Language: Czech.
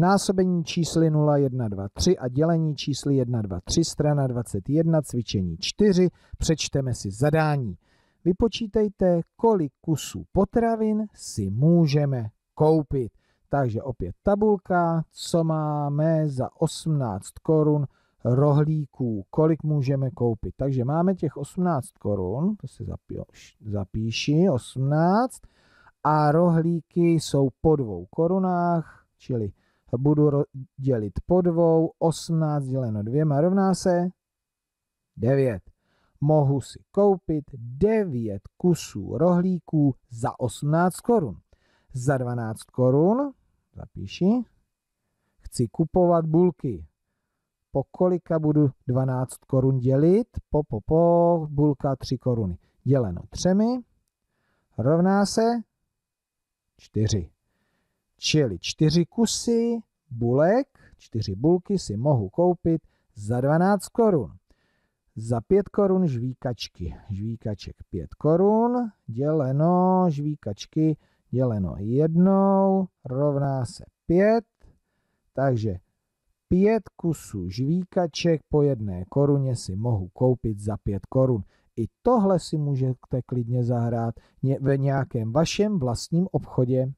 násobení čísly 0, 1, 2, 3 a dělení čísly 1, 2, 3, strana 21, cvičení 4, přečteme si zadání. Vypočítejte, kolik kusů potravin si můžeme koupit. Takže opět tabulka, co máme za 18 korun rohlíků, kolik můžeme koupit. Takže máme těch 18 korun, to si zapíš, zapíši, 18, a rohlíky jsou po dvou korunách, čili budu dělit po dvou, 18 děleno dvěma rovná se 9. Mohu si koupit 9 kusů rohlíků za 18 korun. Za 12 korun, zapíši, chci kupovat bulky. Po kolika budu 12 korun dělit? Po, po, po, bulka 3 koruny. Děleno třemi, rovná se 4. Čili 4 kusy bulek, čtyři bulky si mohu koupit za 12 korun. Za 5 korun žvíkačky. Žvíkaček 5 korun děleno žvíkačky děleno jednou rovná se 5. Takže 5 kusů žvíkaček po jedné koruně si mohu koupit za 5 korun. I tohle si můžete klidně zahrát v nějakém vašem vlastním obchodě.